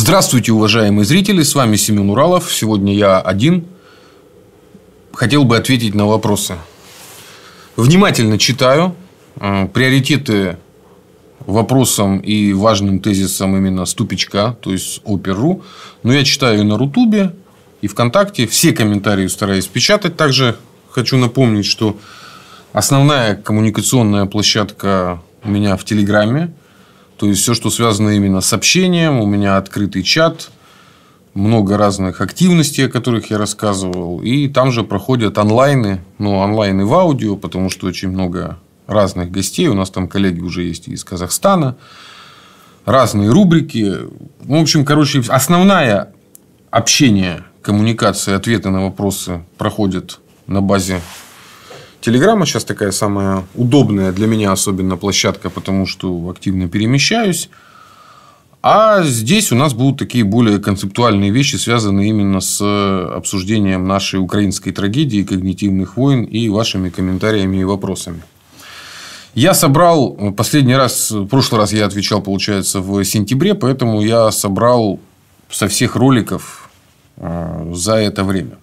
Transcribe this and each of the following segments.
Здравствуйте, уважаемые зрители, с вами Семен Уралов. Сегодня я один. Хотел бы ответить на вопросы. Внимательно читаю. Э, приоритеты вопросам и важным тезисам именно ступичка, то есть оперу. Но я читаю и на Рутубе, и ВКонтакте. Все комментарии стараюсь печатать. Также хочу напомнить, что основная коммуникационная площадка у меня в Телеграме – то есть, все, что связано именно с общением, у меня открытый чат, много разных активностей, о которых я рассказывал. И там же проходят онлайны, ну, онлайны в аудио, потому что очень много разных гостей. У нас там коллеги уже есть из Казахстана. Разные рубрики. в общем, короче, основное общение, коммуникация, ответы на вопросы проходят на базе Телеграмма сейчас такая самая удобная для меня особенно площадка, потому что активно перемещаюсь. А здесь у нас будут такие более концептуальные вещи, связанные именно с э, обсуждением нашей украинской трагедии, когнитивных войн и вашими комментариями и вопросами. Я собрал, э, последний раз, э, в прошлый раз я отвечал, получается, в сентябре, поэтому я собрал со всех роликов за это время.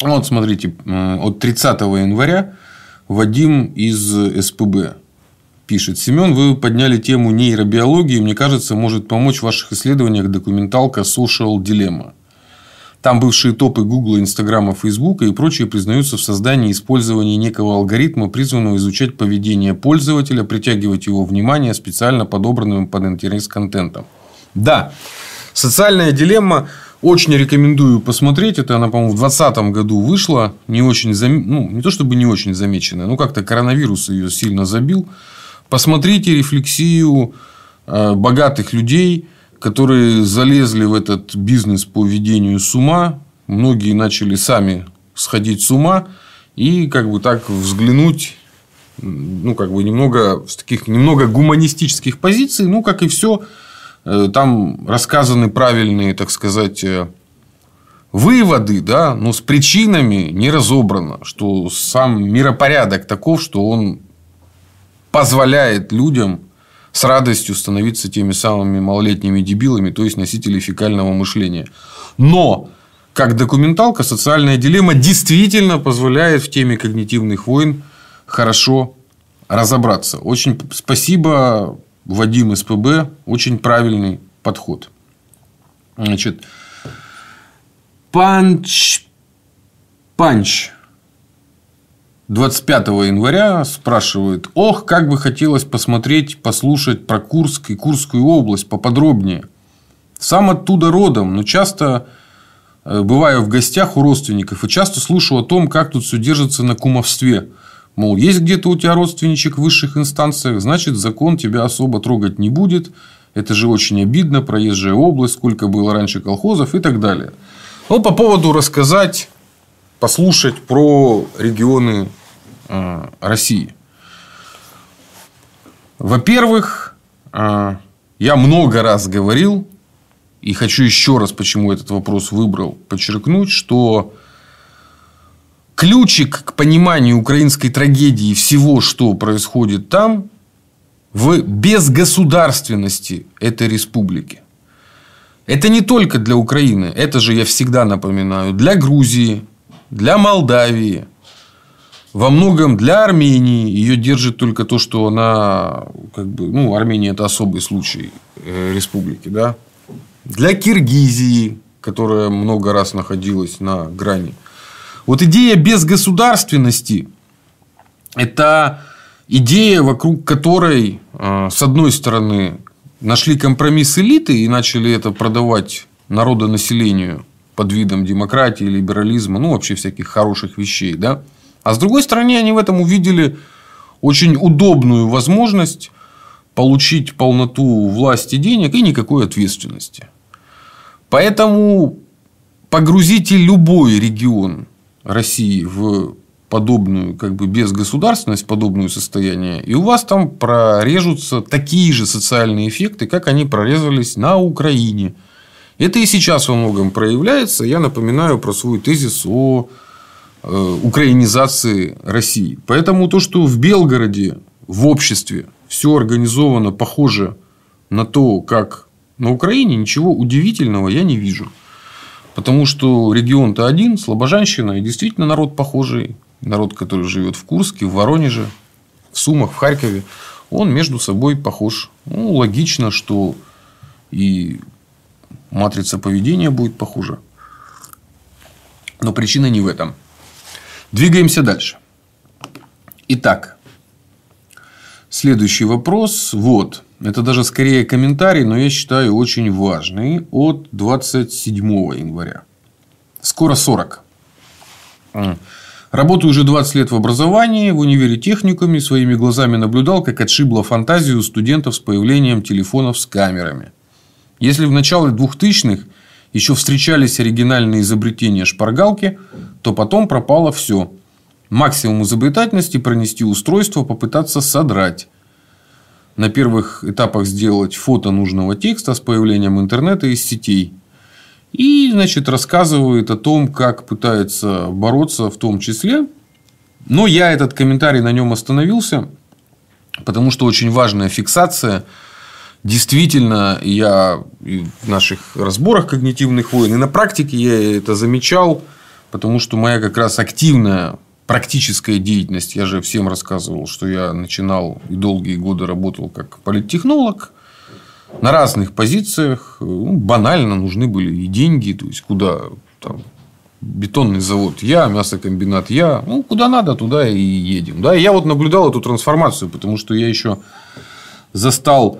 Вот, смотрите, от 30 января Вадим из СПБ пишет. Семен, вы подняли тему нейробиологии. Мне кажется, может помочь в ваших исследованиях документалка Social Dilemma. Там бывшие топы Гугла, Инстаграма, Фейсбука и прочие признаются в создании и использовании некого алгоритма, призванного изучать поведение пользователя, притягивать его внимание специально подобранным под интерес контентом. Да, социальная дилемма очень рекомендую посмотреть. Это она, по-моему, в 2020 году вышла. Не очень зам... ну, не то чтобы не очень замеченная, но как-то коронавирус ее сильно забил. Посмотрите рефлексию э, богатых людей, которые залезли в этот бизнес по ведению с ума. Многие начали сами сходить с ума и как бы так взглянуть ну, как бы немного с таких немного гуманистических позиций, ну, как и все Э, там рассказаны правильные, так сказать, э, выводы, да, но с причинами не разобрано, что сам миропорядок таков, что он позволяет людям с радостью становиться теми самыми малолетними дебилами, то есть носителями фекального мышления. Но как документалка социальная дилемма действительно позволяет в теме когнитивных войн хорошо разобраться. Очень спасибо Вадим из ПБ, очень правильный подход. Значит, панч, панч 25 января спрашивает, ох, как бы хотелось посмотреть, послушать про Курск и Курскую область поподробнее. Сам оттуда родом, но часто э, бываю в гостях у родственников и часто слышу о том, как тут все держится на кумовстве – Мол, есть где-то у тебя родственничек в высших инстанциях, значит, закон тебя особо трогать не будет. Это же очень обидно, проезжая область, сколько было раньше колхозов и так далее. Ну, по поводу рассказать, послушать про регионы э, России. Во-первых, э, я много раз говорил, и хочу еще раз, почему этот вопрос выбрал, подчеркнуть, что ключик к пониманию украинской трагедии всего, что происходит там, в безгосударственности этой республики. Это не только для Украины, это же я всегда напоминаю, для Грузии, для Молдавии, во многом для Армении. Ее держит только то, что она, как бы, ну, Армения это особый случай э, республики, да. Для Киргизии, которая много раз находилась на грани вот идея безгосударственности – это идея, вокруг которой, э, с одной стороны, нашли компромисс элиты и начали это продавать народонаселению под видом демократии, либерализма, ну, вообще всяких хороших вещей, да. А с другой стороны, они в этом увидели очень удобную возможность получить полноту власти денег и никакой ответственности. Поэтому погрузите любой регион России в подобную как бы безгосударственность, подобное состояние, и у вас там прорежутся такие же социальные эффекты, как они прорезались на Украине. Это и сейчас во многом проявляется. Я напоминаю про свой тезис о э, украинизации России. Поэтому то, что в Белгороде в обществе все организовано похоже на то, как на Украине, ничего удивительного я не вижу. Потому что регион-то один, Слобожанщина, и действительно народ похожий. Народ, который живет в Курске, в Воронеже, в Сумах, в Харькове, он между собой похож. Ну, логично, что и матрица поведения будет похуже. Но причина не в этом. Двигаемся дальше. Итак, следующий вопрос. Вот. Это даже скорее комментарий, но я считаю очень важный от 27 января. Скоро 40. Работаю уже 20 лет в образовании, в универе техниками своими глазами наблюдал, как отшибло фантазию студентов с появлением телефонов с камерами. Если в начале 2000-х еще встречались оригинальные изобретения шпаргалки, то потом пропало все. Максимум изобретательности – пронести устройство, попытаться содрать на первых этапах сделать фото нужного текста с появлением интернета и сетей. И, значит, рассказывает о том, как пытается бороться в том числе. Но я этот комментарий на нем остановился, потому что очень важная фиксация. Действительно, я в наших разборах когнитивных войн и на практике я это замечал, потому что моя как раз активная практическая деятельность. Я же всем рассказывал, что я начинал и долгие годы работал как политтехнолог на разных позициях. Ну, банально нужны были и деньги, то есть куда там бетонный завод я, мясокомбинат я, ну куда надо, туда и едем. Да, и я вот наблюдал эту трансформацию, потому что я еще застал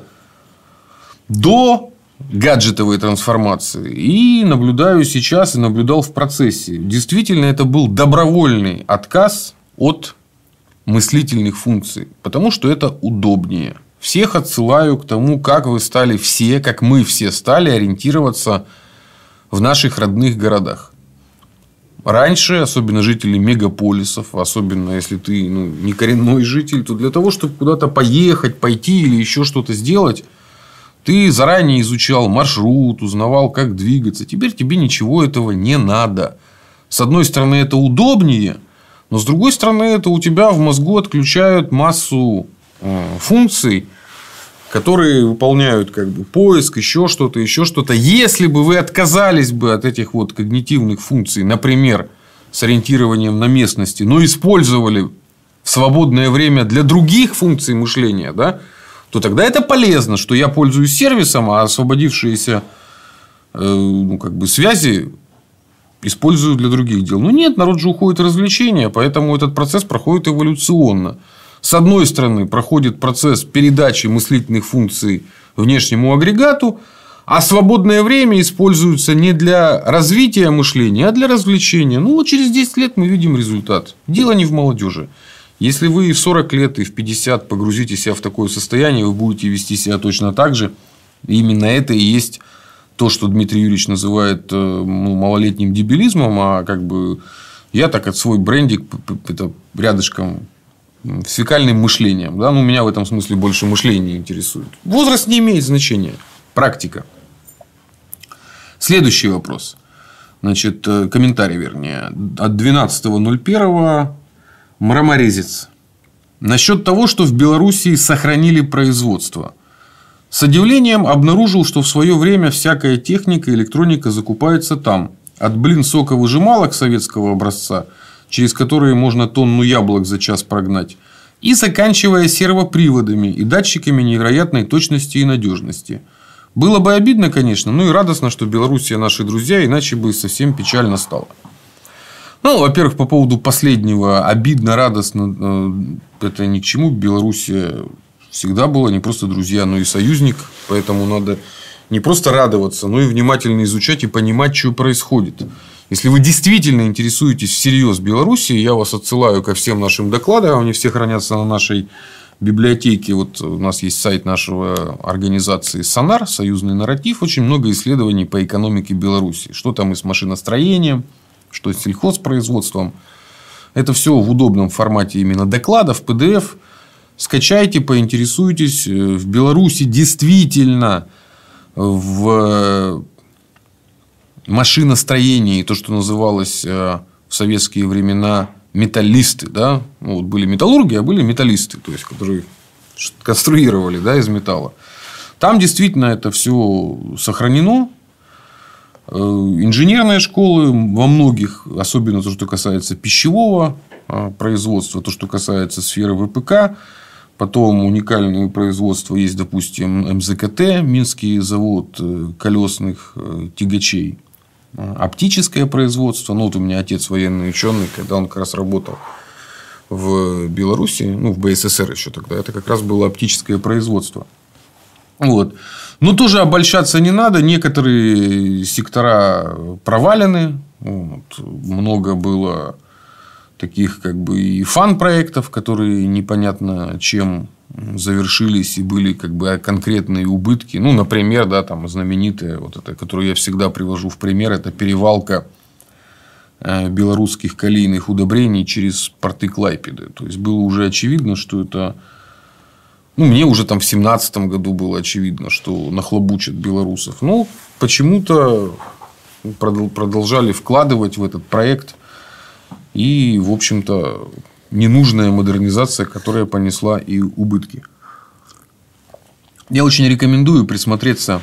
до гаджетовой трансформации. И наблюдаю сейчас, и наблюдал в процессе. Действительно, это был добровольный отказ от мыслительных функций, потому что это удобнее. Всех отсылаю к тому, как вы стали все, как мы все стали ориентироваться в наших родных городах. Раньше, особенно жители мегаполисов, особенно если ты ну, не коренной житель, то для того, чтобы куда-то поехать, пойти или еще что-то сделать, ты заранее изучал маршрут, узнавал, как двигаться. Теперь тебе ничего этого не надо. С одной стороны, это удобнее, но с другой стороны, это у тебя в мозгу отключают массу э, функций, которые выполняют как бы поиск, еще что-то, еще что-то. Если бы вы отказались бы от этих вот когнитивных функций, например, с ориентированием на местности, но использовали в свободное время для других функций мышления, да, то тогда это полезно, что я пользуюсь сервисом, а освободившиеся э, ну, как бы связи использую для других дел. Но ну, нет, народ же уходит в развлечения, поэтому этот процесс проходит эволюционно. С одной стороны, проходит процесс передачи мыслительных функций внешнему агрегату, а свободное время используется не для развития мышления, а для развлечения. Ну, вот через 10 лет мы видим результат. Дело не в молодежи. Если вы и в 40 лет, и в 50 погрузите себя в такое состояние, вы будете вести себя точно так же. И именно это и есть то, что Дмитрий Юрьевич называет э, ну, малолетним дебилизмом, а как бы я так от свой брендик это рядышком с фекальным мышлением. Да? Ну, меня в этом смысле больше мышление интересует. Возраст не имеет значения. Практика. Следующий вопрос. Значит, э, комментарий, вернее. От 12.01 Мраморезец. Насчет того, что в Белоруссии сохранили производство. С удивлением обнаружил, что в свое время всякая техника и электроника закупается там. От блин соковыжималок советского образца, через которые можно тонну яблок за час прогнать, и заканчивая сервоприводами и датчиками невероятной точности и надежности. Было бы обидно, конечно, но и радостно, что Белоруссия наши друзья, иначе бы совсем печально стало. Ну, во-первых, по поводу последнего. Обидно, радостно. Э, это ни к чему. Беларусь всегда была не просто друзья, но и союзник. Поэтому надо не просто радоваться, но и внимательно изучать и понимать, что происходит. Если вы действительно интересуетесь всерьез Белоруссией, я вас отсылаю ко всем нашим докладам. Они все хранятся на нашей библиотеке. Вот у нас есть сайт нашего организации СОНАР, союзный нарратив. Очень много исследований по экономике Беларуси. Что там и с машиностроением, что с сельхозпроизводством. Это все в удобном формате именно докладов, PDF. Скачайте, поинтересуйтесь. Э, в Беларуси действительно э, в э, машиностроении, то, что называлось в советские времена металлисты, да, ну, вот были металлурги, а были металлисты, то есть, которые конструировали да, из металла. Там действительно это все сохранено, Э, Инженерные школы во многих, особенно то, что касается пищевого а, производства, то, что касается сферы ВПК, потом уникальные производства есть, допустим, МЗКТ, Минский завод э, колесных э, тягачей, а, оптическое производство. Ну, вот у меня отец военный ученый, когда он как раз работал в Беларуси, ну, в БССР еще тогда, это как раз было оптическое производство – вот. Но тоже обольщаться не надо. Некоторые сектора провалены. Вот. Много было таких как бы и фан-проектов, которые непонятно чем завершились и были как бы конкретные убытки. Ну, например, да, там знаменитая вот это, которую я всегда привожу в пример, это перевалка э, белорусских калийных удобрений через порты Клайпеды. То есть было уже очевидно, что это ну, мне уже там в семнадцатом году было очевидно, что нахлобучат белорусов. Но ну, почему-то продолжали вкладывать в этот проект. И, в общем-то, ненужная модернизация, которая понесла и убытки. Я очень рекомендую присмотреться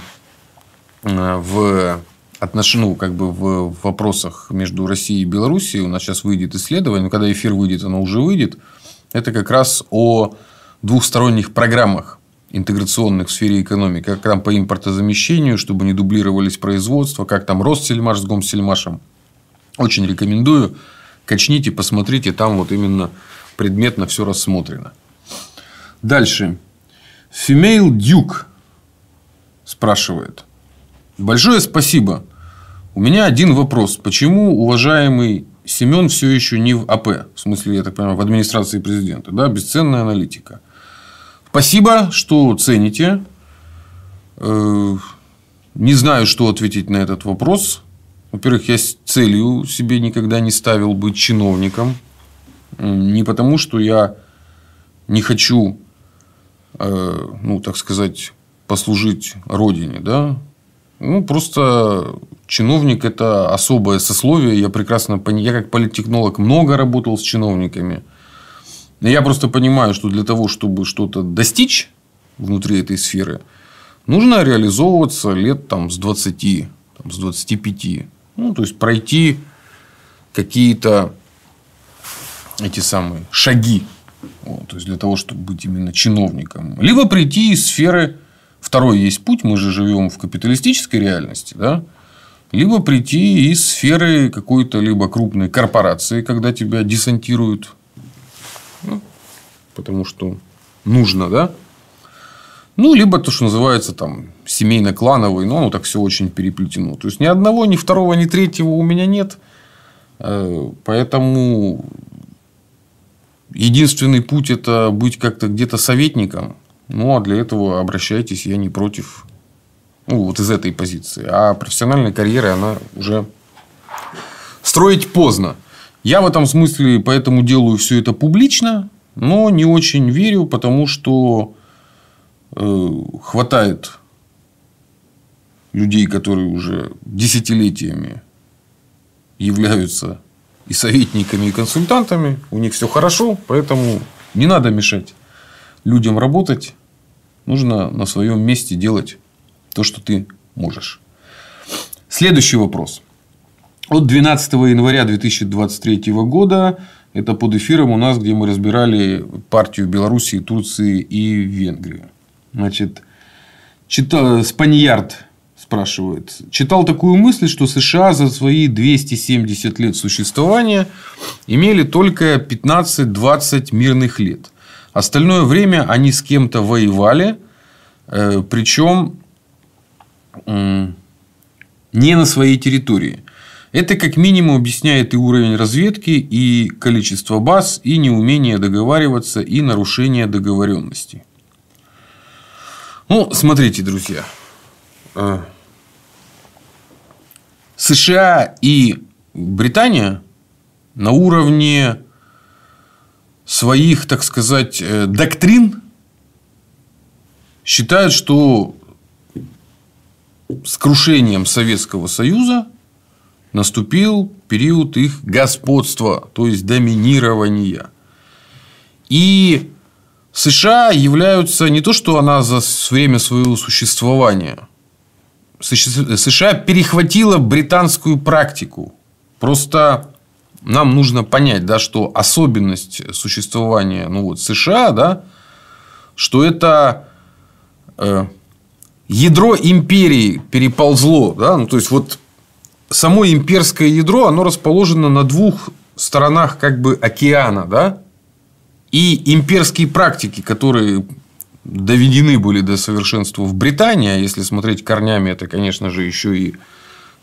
э, в отношению, ну, как бы в вопросах между Россией и Белоруссией. У нас сейчас выйдет исследование, но когда эфир выйдет, оно уже выйдет. Это как раз о двухсторонних программах интеграционных в сфере экономики, как там по импортозамещению, чтобы не дублировались производства, как там Россельмаш с Гомсельмашем. Очень рекомендую. Качните, посмотрите, там вот именно предметно все рассмотрено. Дальше. Female Duke спрашивает. Большое спасибо. У меня один вопрос. Почему уважаемый Семен все еще не в АП? В смысле, я так понимаю, в администрации президента. Да? Бесценная аналитика. Спасибо, что цените. Э, не знаю, что ответить на этот вопрос. Во-первых, я целью себе никогда не ставил быть чиновником. Не потому, что я не хочу, э, ну, так сказать, послужить родине, да. Ну, просто чиновник – это особое сословие. Я прекрасно понимаю, я как политтехнолог много работал с чиновниками – я просто понимаю, что для того, чтобы что-то достичь внутри этой сферы, нужно реализовываться лет там, с 20, там, с 25. Ну, то есть, пройти какие-то эти самые шаги. Вот, то есть, для того, чтобы быть именно чиновником. Либо прийти из сферы... Второй есть путь. Мы же живем в капиталистической реальности. Да? Либо прийти из сферы какой-то либо крупной корпорации, когда тебя десантируют ну, потому что нужно, да? Ну, либо то, что называется там семейно-клановый, но оно так все очень переплетено. То есть ни одного, ни второго, ни третьего у меня нет. Э, поэтому единственный путь это быть как-то где-то советником. Ну, а для этого обращайтесь, я не против. Ну, вот из этой позиции. А профессиональной карьеры она уже строить поздно. Я в этом смысле поэтому делаю все это публично, но не очень верю, потому что э, хватает людей, которые уже десятилетиями являются и советниками, и консультантами, у них все хорошо, поэтому не надо мешать людям работать, нужно на своем месте делать то, что ты можешь. Следующий вопрос. От 12 января 2023 года это под эфиром у нас, где мы разбирали партию Белоруссии, Турции и Венгрии. Значит, читал, Спаньярд спрашивает. Читал такую мысль, что США за свои 270 лет существования имели только 15-20 мирных лет. Остальное время они с кем-то воевали, э, причем не на своей территории. Это как минимум объясняет и уровень разведки, и количество баз, и неумение договариваться, и нарушение договоренности. Ну, смотрите, друзья. А. США и Британия на уровне своих, так сказать, э, доктрин считают, что с крушением Советского Союза наступил период их господства, то есть доминирования. И США являются не то, что она за время своего существования. США перехватила британскую практику. Просто нам нужно понять, да, что особенность существования ну вот, США, да, что это э, ядро империи переползло, да, ну то есть вот само имперское ядро, оно расположено на двух сторонах как бы океана, да? И имперские практики, которые доведены были до совершенства в Британии, а если смотреть корнями, это, конечно же, еще и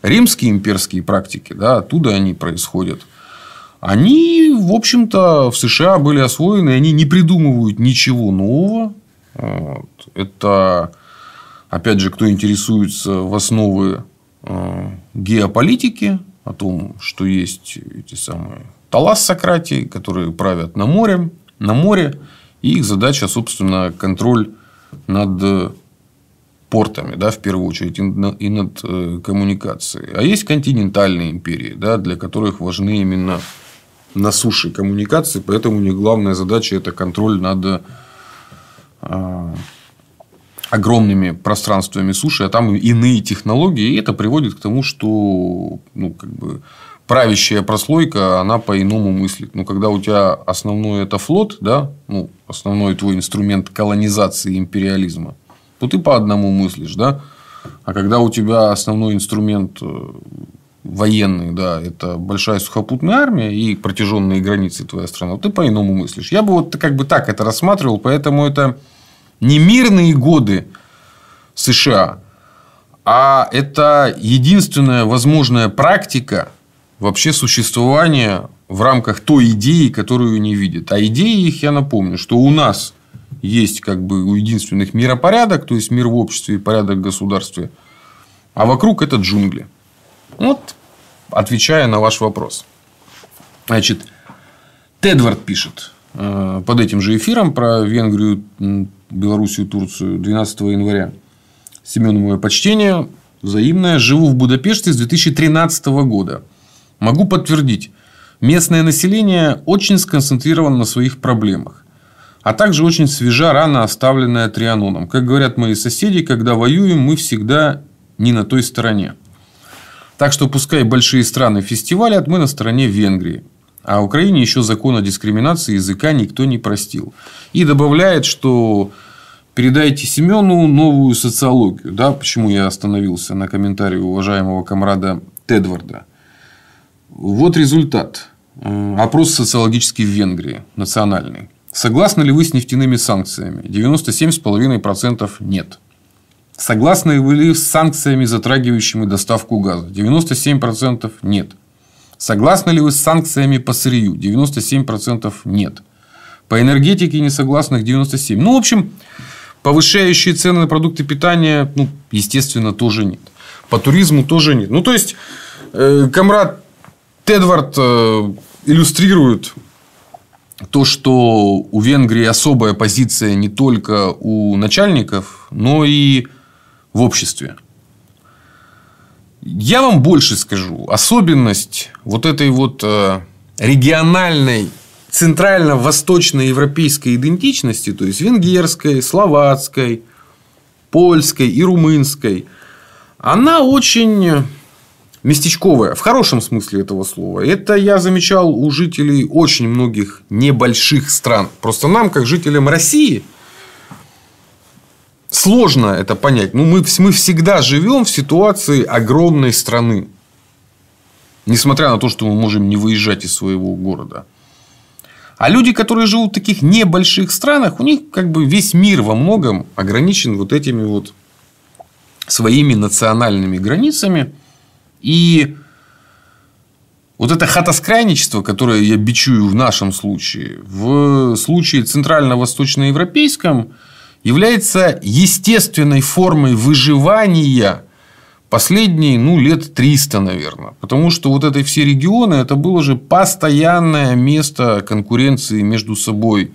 римские имперские практики, да, оттуда они происходят. Они, в общем-то, в США были освоены, они не придумывают ничего нового. Вот. Это, опять же, кто интересуется в основы Э, геополитики, о том, что есть эти самые Талас Сократии, которые правят на море, на море, и их задача, собственно, контроль над э, портами, да, в первую очередь, и над э, коммуникацией. А есть континентальные империи, да, для которых важны именно на суше коммуникации, поэтому у них главная задача – это контроль над огромными пространствами суши, а там иные технологии, и это приводит к тому, что ну, как бы правящая прослойка, она по-иному мыслит. Но когда у тебя основной это флот, да, ну, основной твой инструмент колонизации империализма, то ты по одному мыслишь, да. А когда у тебя основной инструмент э, военный, да, это большая сухопутная армия и протяженные границы твоя страна, то ты по-иному мыслишь. Я бы вот как бы так это рассматривал, поэтому это не мирные годы США, а это единственная возможная практика вообще существования в рамках той идеи, которую не видят. А идеи их, я напомню, что у нас есть как бы у единственных миропорядок, то есть мир в обществе и порядок в государстве, а вокруг это джунгли. Вот, отвечая на ваш вопрос. Значит, Тедвард пишет э, под этим же эфиром про Венгрию Белоруссию, Турцию 12 января. Семену мое почтение, взаимное. Живу в Будапеште с 2013 года. Могу подтвердить, местное население очень сконцентрировано на своих проблемах. А также очень свежа рана, оставленная Трианоном. Как говорят мои соседи, когда воюем, мы всегда не на той стороне. Так что пускай большие страны фестивалят, мы на стороне Венгрии. А Украине еще закон о дискриминации языка никто не простил. И добавляет, что передайте Семену новую социологию. Да, почему я остановился на комментарии уважаемого комрада Тедварда. Вот результат. Э, опрос социологический в Венгрии, национальный. Согласны ли вы с нефтяными санкциями? 97,5% нет. Согласны ли вы с санкциями, затрагивающими доставку газа? 97% нет. Согласны ли вы с санкциями по сырью? 97% нет. По энергетике не несогласных 97%. Ну, в общем, Повышающие цены на продукты питания, ну, естественно, тоже нет. По туризму тоже нет. Ну, то есть, э, комрад Тедвард э, иллюстрирует то, что у Венгрии особая позиция не только у начальников, но и в обществе. Я вам больше скажу. Особенность вот этой вот э, региональной центрально восточной европейской идентичности, то есть венгерской, словацкой, польской и румынской, она очень местечковая, в хорошем смысле этого слова. Это я замечал у жителей очень многих небольших стран. Просто нам, как жителям России, сложно это понять. Ну, мы, мы всегда живем в ситуации огромной страны. Несмотря на то, что мы можем не выезжать из своего города. А люди, которые живут в таких небольших странах, у них как бы весь мир во многом ограничен вот этими вот своими национальными границами. И вот это хатоскрайничество, которое я бичую в нашем случае, в случае центрально-восточноевропейском, является естественной формой выживания Последние, ну, лет 300, наверное. Потому что вот это все регионы, это было же постоянное место конкуренции между собой.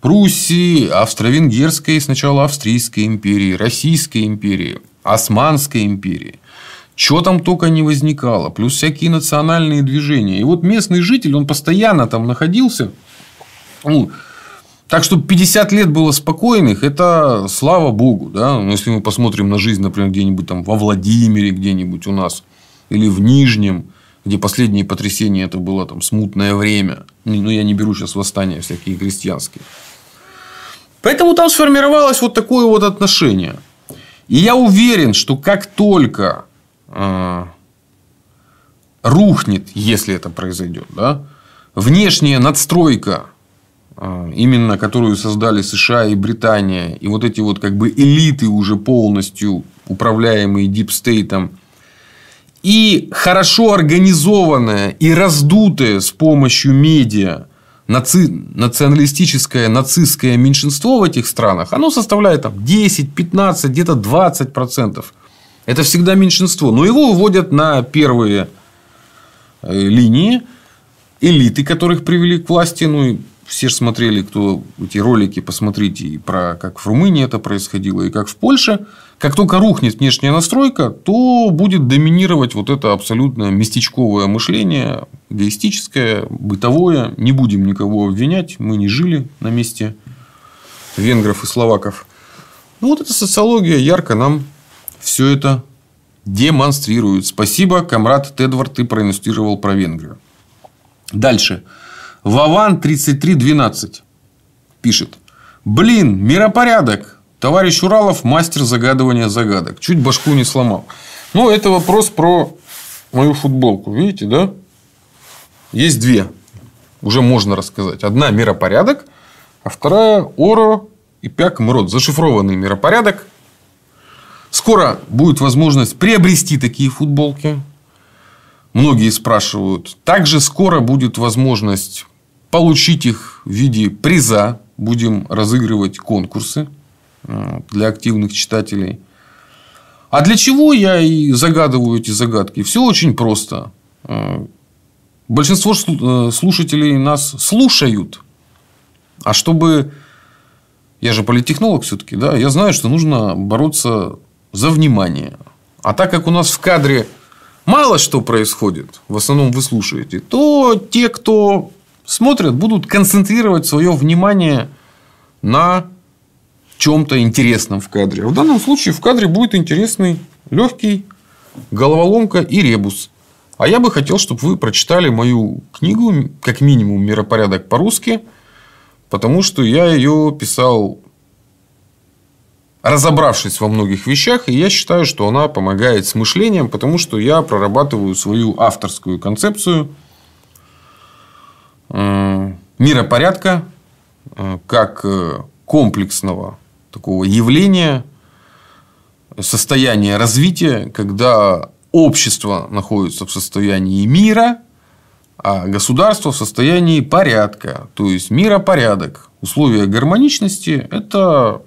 Пруссии, Австро-Венгерской, сначала Австрийской империи, Российской империи, Османской империи. Чего там только не возникало. Плюс всякие национальные движения. И вот местный житель, он постоянно там находился. Ну, так что 50 лет было спокойных, это слава богу. Да? Но ну, если мы посмотрим на жизнь, например, где-нибудь там во Владимире, где-нибудь у нас, или в Нижнем, где последние потрясения это было там смутное время. Ну, ну, я не беру сейчас восстания всякие крестьянские. Поэтому там сформировалось вот такое вот отношение. И я уверен, что как только э, рухнет, если это произойдет, да, внешняя надстройка а, именно которую создали США и Британия, и вот эти вот как бы элиты уже полностью управляемые дипстейтом, и хорошо организованное и раздутое с помощью медиа наци... националистическое, нацистское меньшинство в этих странах, оно составляет там, 10, 15, где-то 20 процентов. Это всегда меньшинство. Но его выводят на первые э, линии элиты, которых привели к власти, ну, все же смотрели, кто эти ролики, посмотрите, и про как в Румынии это происходило, и как в Польше. Как только рухнет внешняя настройка, то будет доминировать вот это абсолютно местечковое мышление, эгоистическое, бытовое. Не будем никого обвинять, мы не жили на месте венгров и словаков. Ну, вот эта социология ярко нам все это демонстрирует. Спасибо, комрад Тедвард, ты проиллюстрировал про Венгрию. Дальше. Дальше. Вован 3312 пишет. Блин, миропорядок. Товарищ Уралов – мастер загадывания загадок. Чуть башку не сломал. Ну, это вопрос про мою футболку. Видите, да? Есть две. Уже можно рассказать. Одна – миропорядок, а вторая – Оро и Пяк Мрод. Зашифрованный миропорядок. Скоро будет возможность приобрести такие футболки. Многие спрашивают. Также скоро будет возможность получить их в виде приза. Будем разыгрывать конкурсы э, для активных читателей. А для чего я и загадываю эти загадки? Все очень просто. Э, большинство э, слушателей нас слушают. А чтобы... Я же политехнолог все-таки, да, я знаю, что нужно бороться за внимание. А так как у нас в кадре мало что происходит, в основном вы слушаете, то те, кто смотрят, будут концентрировать свое внимание на чем-то интересном в кадре. В данном случае в кадре будет интересный легкий головоломка и ребус. А я бы хотел, чтобы вы прочитали мою книгу, как минимум, «Миропорядок по-русски», потому что я ее писал, разобравшись во многих вещах, и я считаю, что она помогает с мышлением, потому что я прорабатываю свою авторскую концепцию – Э, миропорядка э, как э, комплексного такого явления, состояния развития, когда общество находится в состоянии мира, а государство в состоянии порядка, то есть миропорядок. Условия гармоничности – это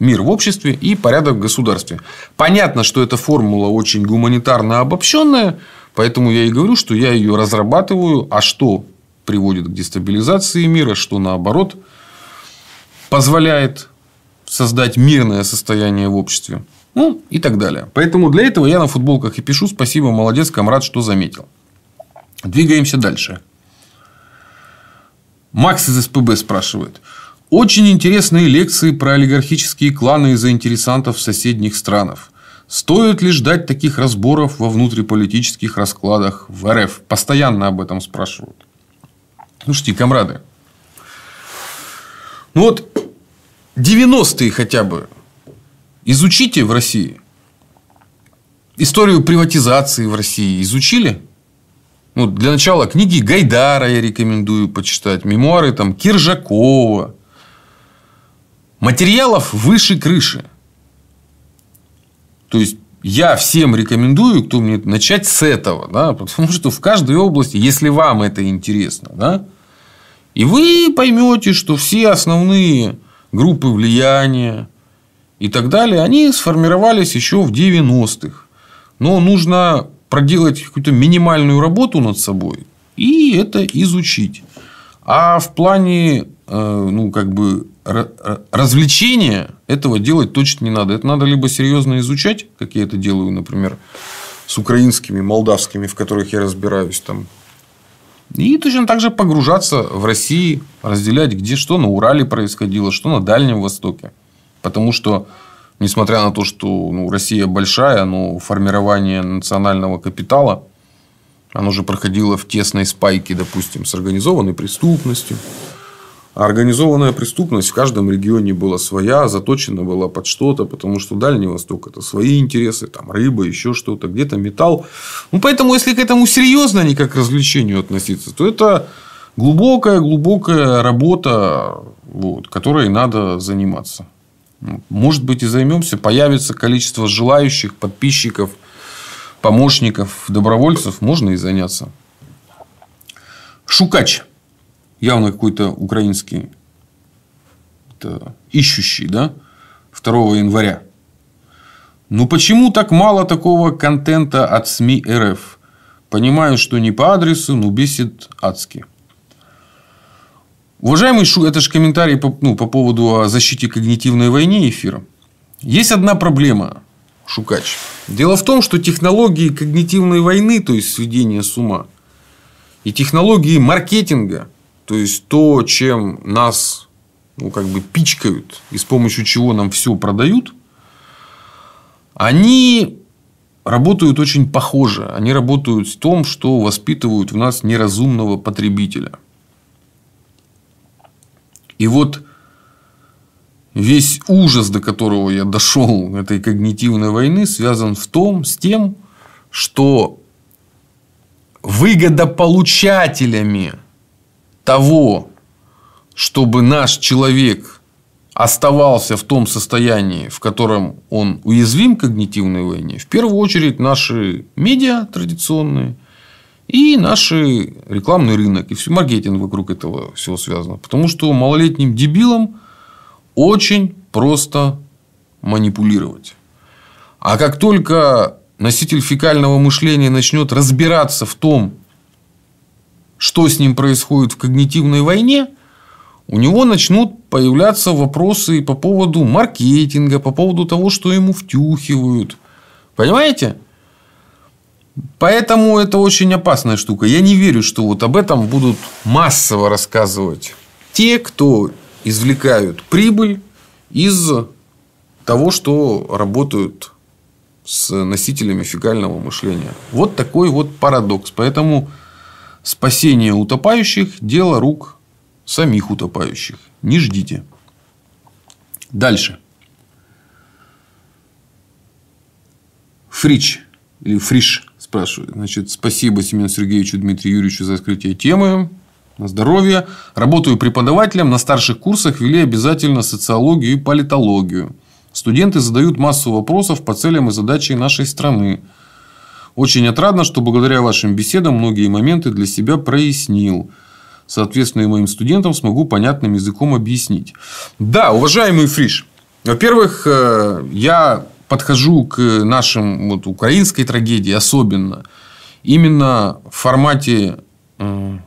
мир в обществе и порядок в государстве. Понятно, что эта формула очень гуманитарно обобщенная – Поэтому я и говорю, что я ее разрабатываю, а что приводит к дестабилизации мира, что наоборот позволяет создать мирное состояние в обществе. Ну, и так далее. Поэтому для этого я на футболках и пишу. Спасибо, молодец, комрад, что заметил. Двигаемся дальше. Макс из СПБ спрашивает. Очень интересные лекции про олигархические кланы из-за интересантов соседних странов. Стоит ли ждать таких разборов во внутриполитических раскладах в РФ? Постоянно об этом спрашивают. Слушайте, комрады. Ну вот, 90-е хотя бы изучите в России. Историю приватизации в России изучили? Ну, для начала книги Гайдара я рекомендую почитать, мемуары там Киржакова. Материалов выше крыши. То есть, я всем рекомендую, кто мне начать с этого, да, потому что в каждой области, если вам это интересно, да, и вы поймете, что все основные группы влияния и так далее, они сформировались еще в 90-х. Но нужно проделать какую-то минимальную работу над собой и это изучить. А в плане э, ну, как бы развлечения этого делать точно не надо. Это надо либо серьезно изучать, как я это делаю, например, с украинскими, молдавскими, в которых я разбираюсь там. И точно так же погружаться в России, разделять, где что на Урале происходило, что на Дальнем Востоке. Потому что, несмотря на то, что ну, Россия большая, но формирование национального капитала, оно же проходило в тесной спайке, допустим, с организованной преступностью, Организованная преступность в каждом регионе была своя, заточена была под что-то, потому что Дальний Восток это свои интересы, там рыба, еще что-то, где-то металл. Ну, поэтому, если к этому серьезно, а не как к развлечению относиться, то это глубокая-глубокая работа, вот, которой надо заниматься. Ну, может быть, и займемся. Появится количество желающих, подписчиков, помощников, добровольцев. Можно и заняться. Шукач явно какой-то украинский ищущий, да, 2 января. Ну почему так мало такого контента от СМИ РФ? Понимаю, что не по адресу, но бесит адски. Уважаемый Шу, это же комментарий по, ну, по поводу о защите когнитивной войны эфира. Есть одна проблема, Шукач. Дело в том, что технологии когнитивной войны, то есть сведения с ума, и технологии маркетинга то есть то, чем нас ну, как бы пичкают и с помощью чего нам все продают, они работают очень похоже. Они работают в том, что воспитывают в нас неразумного потребителя. И вот весь ужас, до которого я дошел этой когнитивной войны, связан в том, с тем, что выгодополучателями того, чтобы наш человек оставался в том состоянии, в котором он уязвим к когнитивной войне, в первую очередь наши медиа традиционные и наш рекламный рынок, и все маркетинг вокруг этого всего связано. Потому что малолетним дебилам очень просто манипулировать. А как только носитель фекального мышления начнет разбираться в том, что с ним происходит в когнитивной войне, у него начнут появляться вопросы по поводу маркетинга, по поводу того, что ему втюхивают. Понимаете? Поэтому это очень опасная штука. Я не верю, что вот об этом будут массово рассказывать те, кто извлекают прибыль из того, что работают с носителями фекального мышления. Вот такой вот парадокс. Поэтому Спасение утопающих – дело рук самих утопающих. Не ждите. Дальше. Фрич или Фриш спрашивает. Значит, спасибо Семену Сергеевичу Дмитрию Юрьевичу за открытие темы. На здоровье. Работаю преподавателем. На старших курсах вели обязательно социологию и политологию. Студенты задают массу вопросов по целям и задачам нашей страны. Очень отрадно, что благодаря вашим беседам многие моменты для себя прояснил. Соответственно, и моим студентам смогу понятным языком объяснить. Да, уважаемый Фриш, во-первых, э, я подхожу к нашим вот, украинской трагедии особенно именно в формате э,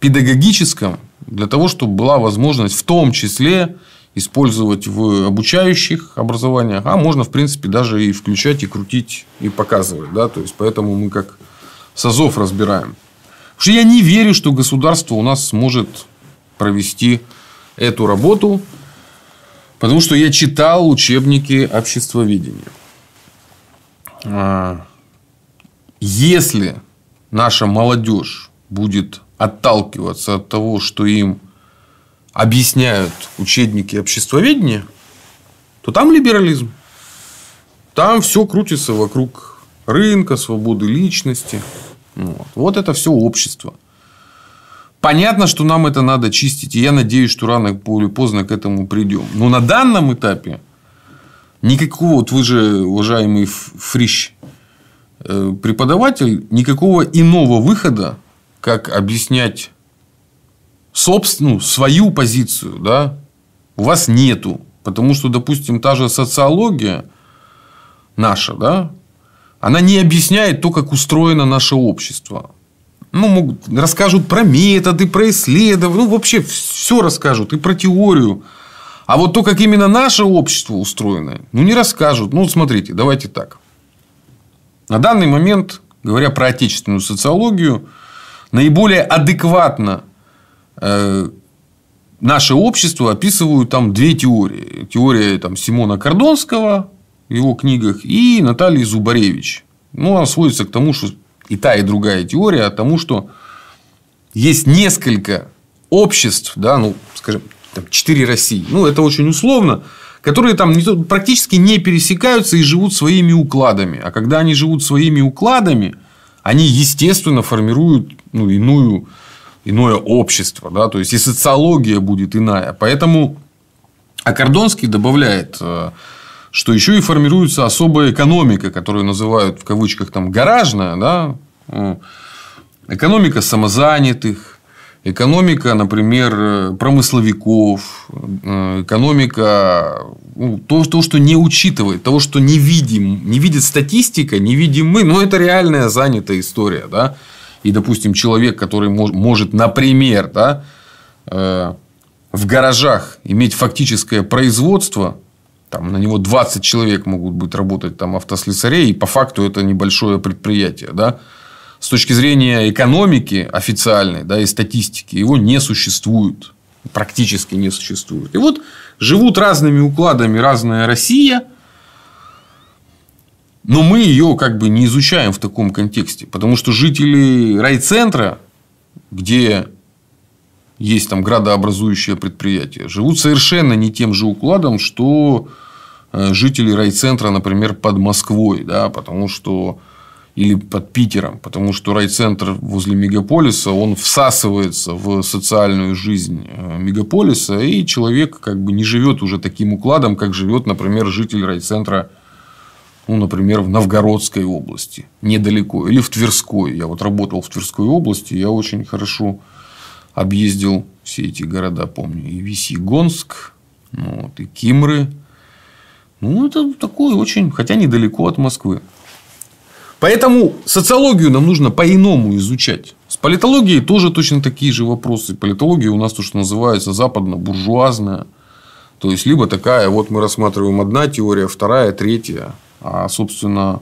педагогическом, для того, чтобы была возможность в том числе использовать в обучающих образованиях, а можно, в принципе, даже и включать, и крутить, и показывать. Да? То есть, поэтому мы как созов разбираем. Потому что я не верю, что государство у нас сможет провести эту работу, потому что я читал учебники обществоведения. А, если наша молодежь будет отталкиваться от того, что им объясняют учебники обществоведения, то там либерализм. Там все крутится вокруг рынка, свободы личности. Вот, вот это все общество. Понятно, что нам это надо чистить, и я надеюсь, что рано или поздно к этому придем. Но на данном этапе никакого, вот вы же, уважаемый Фрищ, э, преподаватель, никакого иного выхода, как объяснять собственную, свою позицию, да, у вас нету. Потому что, допустим, та же социология наша, да, она не объясняет то, как устроено наше общество. Ну, могут, расскажут про методы, про исследования, ну, вообще все расскажут, и про теорию. А вот то, как именно наше общество устроено, ну, не расскажут. Ну, смотрите, давайте так. На данный момент, говоря про отечественную социологию, наиболее адекватно Э, наше общество описывают там две теории. Теория там, Симона Кордонского в его книгах и Натальи Зубаревич. Ну, она сводится к тому, что и та, и другая теория, к тому, что есть несколько обществ, да, ну, скажем, там, 4 России. Ну, это очень условно которые там практически не пересекаются и живут своими укладами. А когда они живут своими укладами, они, естественно, формируют ну, иную иное общество, да, то есть и социология будет иная. Поэтому Акордонский добавляет, э, что еще и формируется особая экономика, которую называют в кавычках там гаражная, да, экономика самозанятых, экономика, например, э, промысловиков, э, экономика ну, то, то, что не учитывает, того, что не видим, не видит статистика, не видим мы, но ну, это реальная занятая история, да и, допустим, человек, который может, например, да, э, в гаражах иметь фактическое производство, там на него 20 человек могут быть работать там автослесарей, и по факту это небольшое предприятие, да, с точки зрения экономики официальной да, и статистики его не существует. Практически не существует. И вот живут разными укладами разная Россия, но мы ее как бы не изучаем в таком контексте, потому что жители райцентра, где есть там градообразующее предприятие, живут совершенно не тем же укладом, что э, жители райцентра, например, под Москвой, да, потому что или под Питером, потому что райцентр возле мегаполиса, он всасывается в социальную жизнь э, мегаполиса, и человек как бы не живет уже таким укладом, как живет, например, житель райцентра ну, например, в Новгородской области, недалеко, или в Тверской. Я вот работал в Тверской области, я очень хорошо объездил все эти города, помню, и Весьегонск, ну, вот, и Кимры. Ну, это такое очень, хотя недалеко от Москвы. Поэтому социологию нам нужно по-иному изучать. С политологией тоже точно такие же вопросы. Политология у нас то, что называется западно-буржуазная. То есть, либо такая, вот мы рассматриваем одна теория, вторая, третья а, собственно,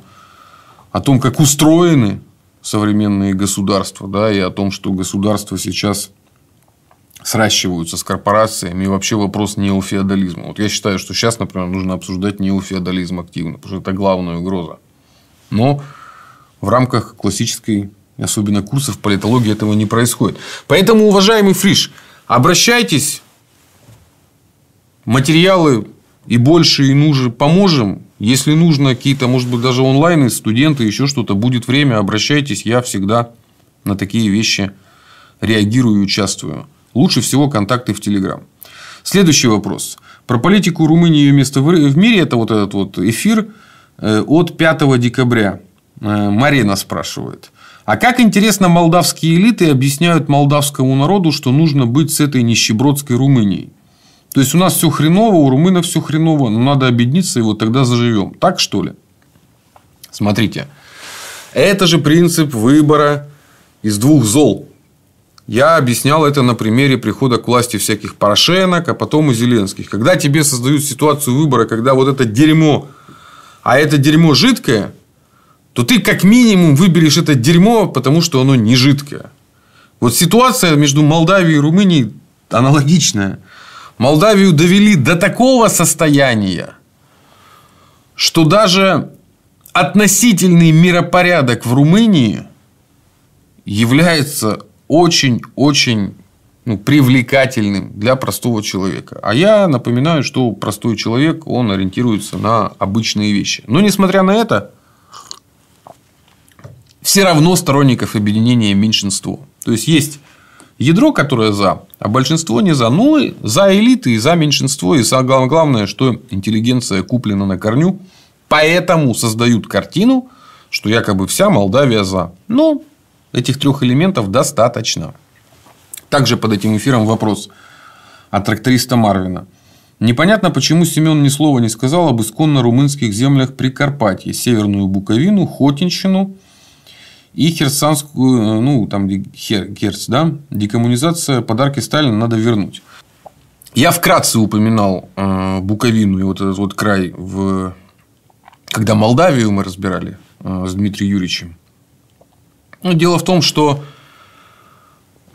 о том, как устроены современные государства, да, и о том, что государства сейчас сращиваются с корпорациями, и вообще вопрос неофеодализма. Вот я считаю, что сейчас, например, нужно обсуждать неофеодализм активно, потому что это главная угроза. Но в рамках классической, особенно курсов политологии, этого не происходит. Поэтому, уважаемый Фриш, обращайтесь, материалы и больше, и нужно поможем если нужно какие-то, может быть, даже онлайн студенты, еще что-то, будет время, обращайтесь. Я всегда на такие вещи реагирую и участвую. Лучше всего контакты в Телеграм. Следующий вопрос. Про политику Румынии и ее место в мире. Это вот этот вот эфир э, от 5 декабря. Э, Марина спрашивает. А как интересно молдавские элиты объясняют молдавскому народу, что нужно быть с этой нищебродской Румынией? То есть, у нас все хреново, у румынов все хреново, но надо объединиться, и вот тогда заживем. Так, что ли? Смотрите. Это же принцип выбора из двух зол. Я объяснял это на примере прихода к власти всяких Порошенок, а потом и Зеленских. Когда тебе создают ситуацию выбора, когда вот это дерьмо, а это дерьмо жидкое, то ты как минимум выберешь это дерьмо, потому что оно не жидкое. Вот ситуация между Молдавией и Румынией аналогичная. Молдавию довели до такого состояния, что даже относительный миропорядок в Румынии является очень-очень ну, привлекательным для простого человека. А я напоминаю, что простой человек, он ориентируется на обычные вещи. Но несмотря на это, все равно сторонников объединения меньшинство. То есть есть Ядро, которое за, а большинство не за. Ну, и за элиты, и за меньшинство, и самое главное, что интеллигенция куплена на корню. Поэтому создают картину, что якобы вся Молдавия за. Но этих трех элементов достаточно. Также под этим эфиром вопрос от тракториста Марвина. Непонятно, почему Семен ни слова не сказал об исконно румынских землях при Прикарпатья, Северную Буковину, Хотинщину, и херсанскую, э, ну, там, хер, Херц, да, декоммунизация, подарки Сталина надо вернуть. Я вкратце упоминал э, Буковину и вот этот вот край, в... когда Молдавию мы разбирали э, с Дмитрием Юрьевичем. Но ну, дело в том, что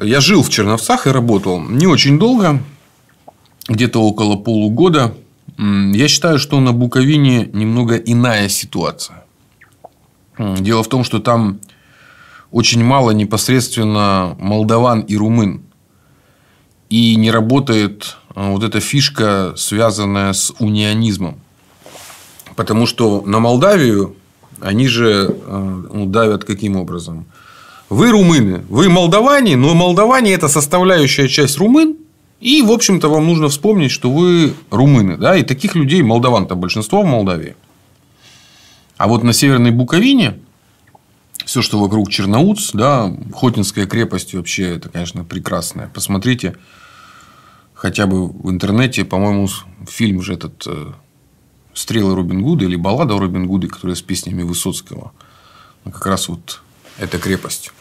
я жил в Черновцах и работал не очень долго, где-то около полугода. Я считаю, что на Буковине немного иная ситуация. Дело в том, что там очень мало непосредственно молдаван и румын. И не работает э, вот эта фишка, связанная с унионизмом. Потому что на Молдавию они же э, ну, давят каким образом? Вы румыны, вы молдаване, но молдаване – это составляющая часть румын, и, в общем-то, вам нужно вспомнить, что вы румыны. Да? И таких людей молдаван-то большинство в Молдавии. А вот на Северной Буковине – все, что вокруг Черноуц, да, Хотинская крепость вообще, это, конечно, прекрасное. Посмотрите, хотя бы в интернете, по-моему, фильм же этот э, «Стрелы Робин Гуда» или «Баллада Робин Гуда», которая с песнями Высоцкого. Ну, как раз вот эта крепость.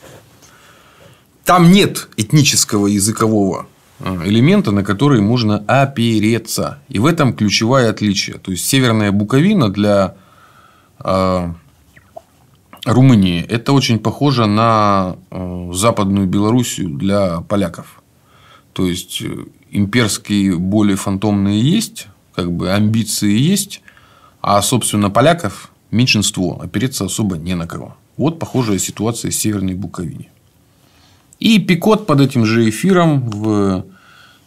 Там нет этнического языкового э, элемента, на который можно опереться. И в этом ключевое отличие. То есть, северная Буковина для э, Румынии. Это очень похоже на э, Западную Белоруссию для поляков. То есть э, имперские более фантомные есть, как бы амбиции есть, а, собственно, поляков меньшинство, опереться а особо не на кого. Вот похожая ситуация с Северной Буковине. И Пикот под этим же эфиром в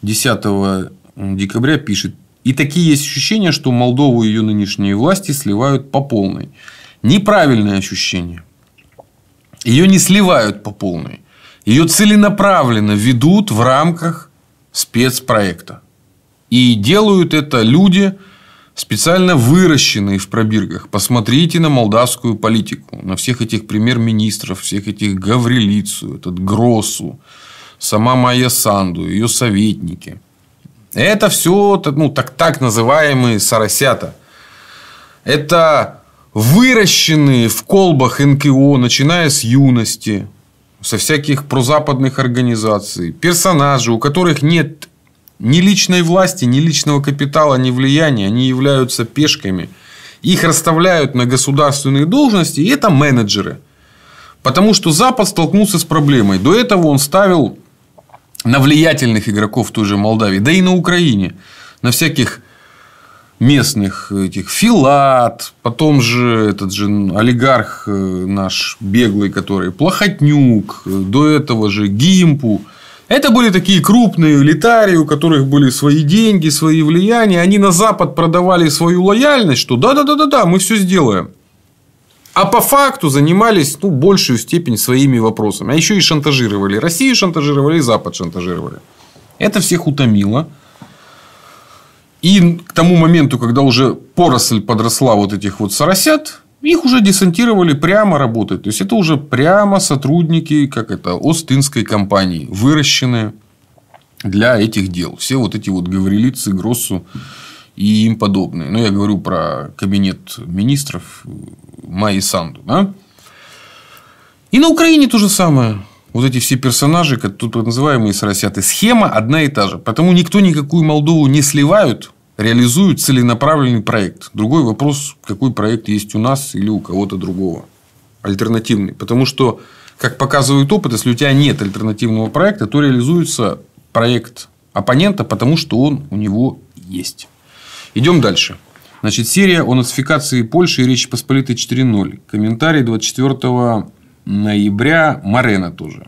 10 э, декабря пишет. И такие есть ощущения, что Молдову и ее нынешние власти сливают по полной неправильное ощущение. Ее не сливают по полной. Ее целенаправленно ведут в рамках спецпроекта. И делают это люди, специально выращенные в пробирках. Посмотрите на молдавскую политику, на всех этих премьер-министров, всех этих Гаврилицу, этот Гросу, сама Майя Санду, ее советники. Это все ну, так, так называемые соросята. Это выращенные в колбах НКО, начиная с юности, со всяких прозападных организаций, персонажи, у которых нет ни личной власти, ни личного капитала, ни влияния, они являются пешками. Их расставляют на государственные должности, и это менеджеры. Потому что Запад столкнулся с проблемой. До этого он ставил на влиятельных игроков той же Молдавии, да и на Украине, на всяких местных этих Филат, потом же этот же олигарх э, наш беглый, который Плохотнюк, э, до этого же Гимпу. Это были такие крупные элитарии, у которых были свои деньги, свои влияния. Они на Запад продавали свою лояльность, что да-да-да-да-да, мы все сделаем. А по факту занимались ну, большую степень своими вопросами. А еще и шантажировали. Россию шантажировали, и Запад шантажировали. Это всех утомило. И к тому моменту, когда уже поросль подросла вот этих вот соросят, их уже десантировали прямо работать. То есть, это уже прямо сотрудники, как это, Остинской компании, выращенные для этих дел. Все вот эти вот гаврилицы, Гроссу и им подобные. Но я говорю про кабинет министров Майи Санду. Да? И на Украине то же самое. Вот эти все персонажи, как тут называемые соросяты. Схема одна и та же. Потому никто никакую Молдову не сливают, реализуют целенаправленный проект. Другой вопрос, какой проект есть у нас или у кого-то другого. Альтернативный. Потому что, как показывает опыт, если у тебя нет альтернативного проекта, то реализуется проект оппонента, потому что он у него есть. Идем дальше. Значит, серия о нацификации Польши и Речи Посполитой 4.0. Комментарий 24 ноября Марена тоже.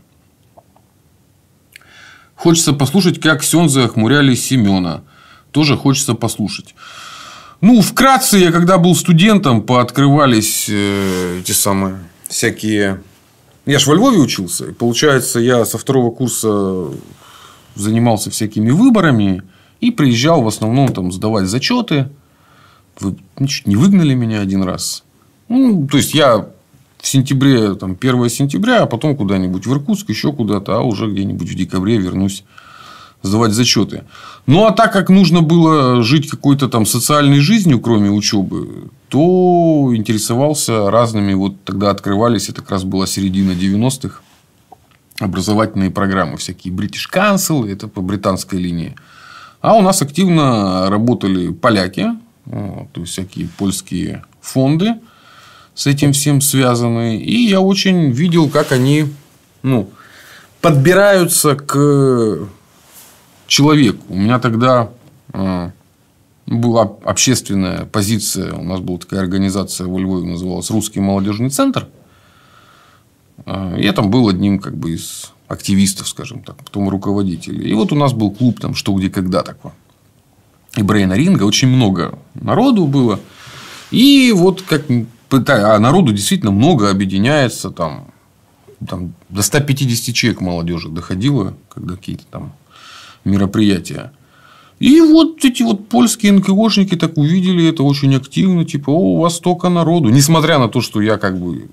Хочется послушать, как Сензы охмуряли Семена – тоже хочется послушать. Ну, вкратце, я когда был студентом, пооткрывались э, эти самые всякие... Я ж во Львове учился. И, получается, я со второго курса занимался всякими выборами и приезжал в основном там сдавать зачеты. Вы ну, чуть не выгнали меня один раз. Ну, то есть, я в сентябре, там, 1 сентября, а потом куда-нибудь в Иркутск, еще куда-то, а уже где-нибудь в декабре вернусь сдавать зачеты. Ну, а так как нужно было жить какой-то там социальной жизнью, кроме учебы, то интересовался разными. Вот тогда открывались, это как раз была середина 90-х, образовательные программы всякие. British Council, это по британской линии. А у нас активно работали поляки, вот, ну, то есть, всякие польские фонды с этим всем связаны. И я очень видел, как они ну, подбираются к человек. У меня тогда э, была общественная позиция, у нас была такая организация во Львове, называлась «Русский молодежный центр». Э, я там был одним как бы из активистов, скажем так, потом руководителей. И вот у нас был клуб там «Что, где, когда» такой. И Брейна Ринга очень много народу было. И вот как а народу действительно много объединяется там, там до 150 человек молодежи доходило, когда какие-то там мероприятия. И вот эти вот польские НКОшники так увидели это очень активно, типа, о, у вас столько народу. Несмотря на то, что я как бы,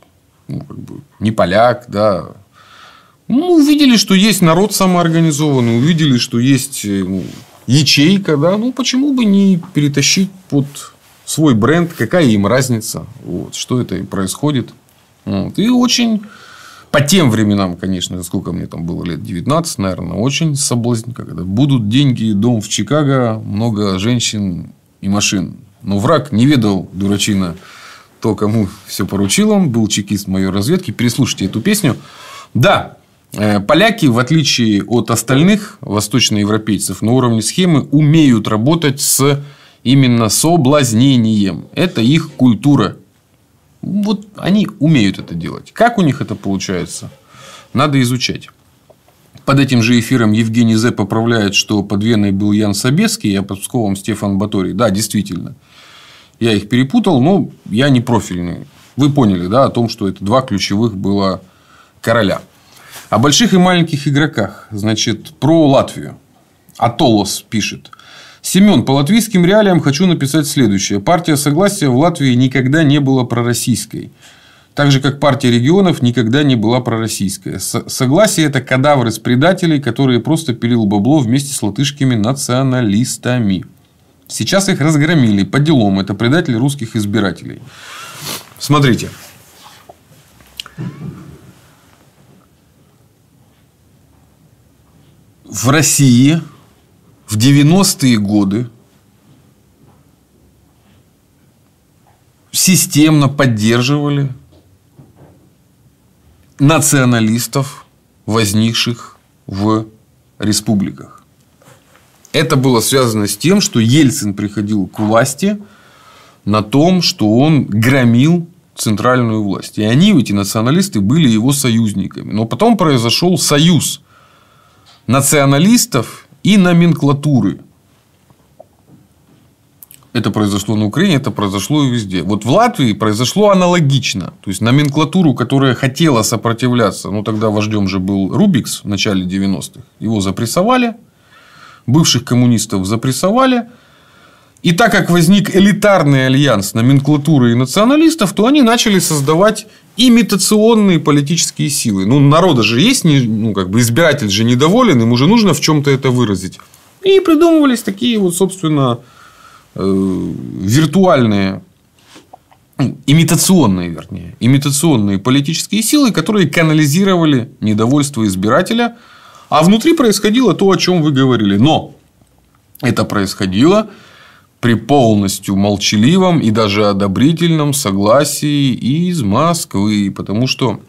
ну, как бы не поляк, да. Ну, увидели, что есть народ самоорганизованный, увидели, что есть э, ну, ячейка, да. Ну, почему бы не перетащить под свой бренд, какая им разница, вот, что это происходит. Вот. И очень по тем временам, конечно, сколько мне там было лет 19, наверное, очень соблазн, когда будут деньги, дом в Чикаго, много женщин и машин. Но враг не ведал дурачина то, кому все поручил он, был чекист моей разведки. Переслушайте эту песню. Да, э, поляки, в отличие от остальных восточноевропейцев, на уровне схемы умеют работать с именно соблазнением. Это их культура. Вот они умеют это делать. Как у них это получается? Надо изучать. Под этим же эфиром Евгений З. поправляет, что под Веной был Ян Собецкий, а под Псковом Стефан Баторий. Да, действительно. Я их перепутал, но я не профильный. Вы поняли, да, о том, что это два ключевых было короля. О больших и маленьких игроках. Значит, про Латвию. Атолос пишет. Семен, по латвийским реалиям хочу написать следующее. Партия согласия в Латвии никогда не была пророссийской. Так же, как партия регионов никогда не была пророссийская. Согласие – это кадавры с предателей, которые просто пилил бабло вместе с латышскими националистами. Сейчас их разгромили. По делам. Это предатели русских избирателей. Смотрите. В России в 90-е годы системно поддерживали националистов, возникших в республиках. Это было связано с тем, что Ельцин приходил к власти на том, что он громил центральную власть. И они, эти националисты, были его союзниками. Но потом произошел союз националистов и номенклатуры. Это произошло на Украине, это произошло и везде. Вот в Латвии произошло аналогично. То есть, номенклатуру, которая хотела сопротивляться, ну, тогда вождем же был Рубикс в начале 90-х, его запрессовали, бывших коммунистов запрессовали – и так как возник элитарный альянс номенклатуры и националистов, то они начали создавать имитационные политические силы. Ну, народа же есть, ну, как бы избиратель же недоволен, ему же нужно в чем-то это выразить. И придумывались такие вот, собственно, э, виртуальные ну, имитационные, вернее, имитационные политические силы, которые канализировали недовольство избирателя, а внутри происходило то, о чем вы говорили. Но это происходило при полностью молчаливом и даже одобрительном согласии из Москвы, потому что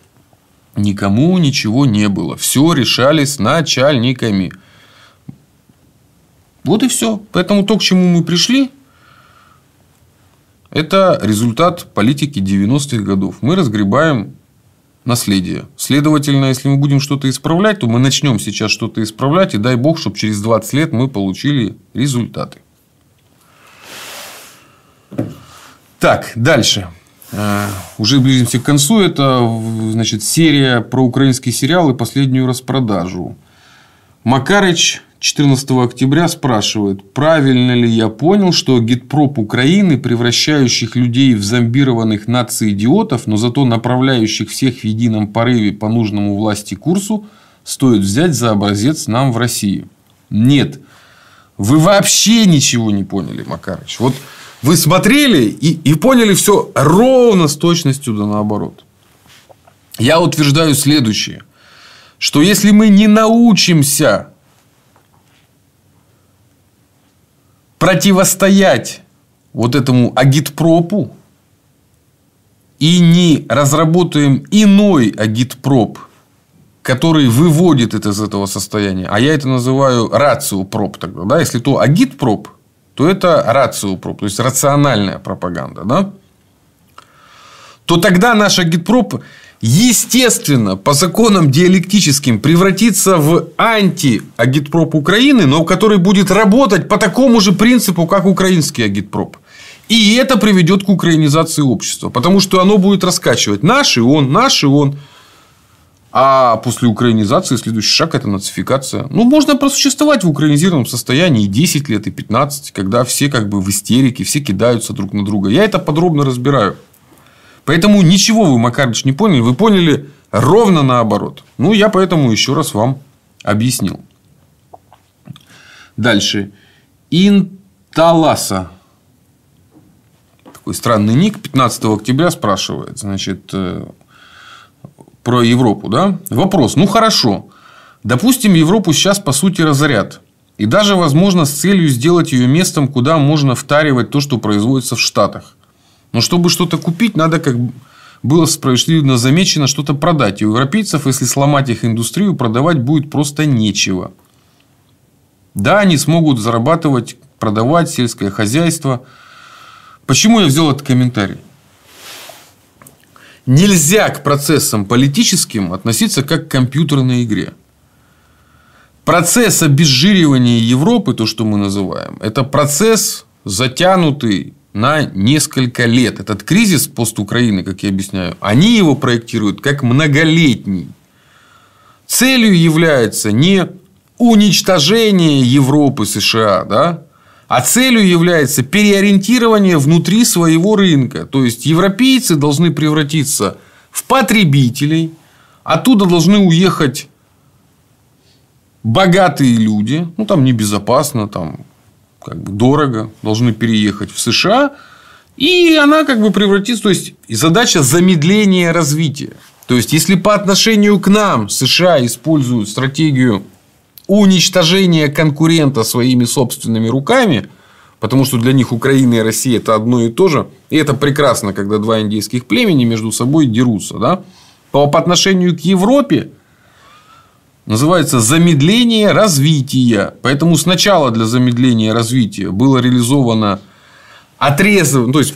никому ничего не было. Все решали с начальниками. Вот и все. Поэтому то, к чему мы пришли, это результат политики 90-х годов. Мы разгребаем наследие. Следовательно, если мы будем что-то исправлять, то мы начнем сейчас что-то исправлять, и дай бог, чтобы через 20 лет мы получили результаты. Так, дальше. Э, уже близимся к концу. Это значит, серия про украинский сериал и последнюю распродажу. Макарыч 14 октября спрашивает, правильно ли я понял, что гидпроп Украины, превращающих людей в зомбированных наций идиотов, но зато направляющих всех в едином порыве по нужному власти курсу, стоит взять за образец нам в России? Нет. Вы вообще ничего не поняли, Макарыч. Вот вы смотрели и, и поняли все ровно с точностью да наоборот. Я утверждаю следующее, что если мы не научимся противостоять вот этому агитпропу и не разработаем иной агитпроп, который выводит это из этого состояния, а я это называю рацию проп тогда, да, если то агитпроп, то это рациопроб, то есть рациональная пропаганда, да? то тогда наша агитпроп, естественно, по законам диалектическим превратится в анти-агитпроп Украины, но который будет работать по такому же принципу, как украинский агитпроп. И это приведет к украинизации общества, потому что оно будет раскачивать наши, он, наши, он. А после украинизации следующий шаг – это нацификация. Ну, можно просуществовать в украинизированном состоянии 10 лет, и 15, когда все как бы в истерике, все кидаются друг на друга. Я это подробно разбираю. Поэтому ничего вы, Макарыч, не поняли. Вы поняли ровно наоборот. Ну, я поэтому еще раз вам объяснил. Дальше. Инталаса. Такой странный ник. 15 октября спрашивает. Значит, э, про Европу, да? Вопрос. Ну, хорошо. Допустим, Европу сейчас, по сути, разорят. И даже, возможно, с целью сделать ее местом, куда можно втаривать то, что производится в Штатах. Но чтобы что-то купить, надо, как было справедливо замечено, что-то продать. И у европейцев, если сломать их индустрию, продавать будет просто нечего. Да, они смогут зарабатывать, продавать сельское хозяйство. Почему я взял этот комментарий? Нельзя к процессам политическим относиться как к компьютерной игре. Процесс обезжиривания Европы, то, что мы называем, это процесс, затянутый на несколько лет. Этот кризис постукраины, как я объясняю, они его проектируют как многолетний. Целью является не уничтожение Европы, США, да, а целью является переориентирование внутри своего рынка. То есть, европейцы должны превратиться в потребителей, оттуда должны уехать богатые люди, ну там небезопасно, там как бы дорого, должны переехать в США, и она как бы превратится, то есть задача замедления развития. То есть, если по отношению к нам США используют стратегию уничтожение конкурента своими собственными руками, потому что для них Украина и Россия это одно и то же. И это прекрасно, когда два индейских племени между собой дерутся. Да? То по отношению к Европе называется замедление развития. Поэтому сначала для замедления развития было реализовано отрезано, то есть